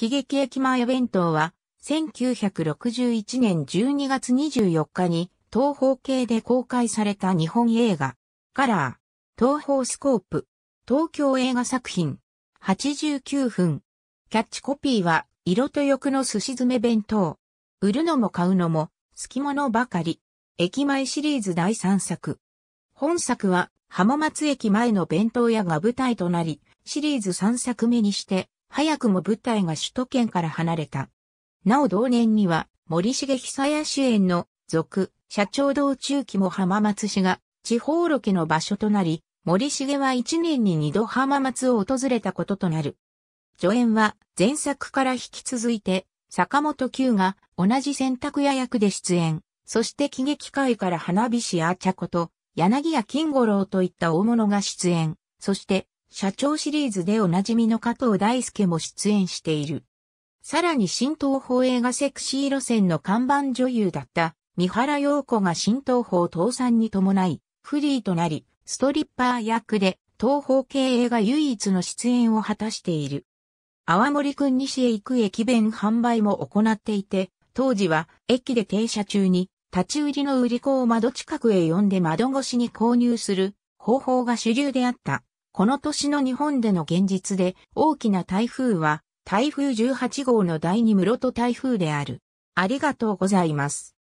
喜劇駅前弁当は、1961年12月24日に、東方系で公開された日本映画、カラー、東方スコープ、東京映画作品、89分。キャッチコピーは、色と欲の寿司詰め弁当。売るのも買うのも、好き物ばかり。駅前シリーズ第3作。本作は、浜松駅前の弁当屋が舞台となり、シリーズ3作目にして、早くも舞台が首都圏から離れた。なお同年には、森重久也主演の、続、社長道中期も浜松市が、地方ロケの場所となり、森重は1年に2度浜松を訪れたこととなる。助演は、前作から引き続いて、坂本九が、同じ選択屋役で出演、そして喜劇界から花火師あちゃこと、柳屋金五郎といった大物が出演、そして、社長シリーズでおなじみの加藤大輔も出演している。さらに新東宝映画セクシー路線の看板女優だった三原陽子が新東宝倒産に伴いフリーとなり、ストリッパー役で東宝系映画唯一の出演を果たしている。泡森くん西へ行く駅弁販売も行っていて、当時は駅で停車中に立ち売りの売り子を窓近くへ呼んで窓越しに購入する方法が主流であった。この年の日本での現実で大きな台風は台風18号の第二室戸台風である。ありがとうございます。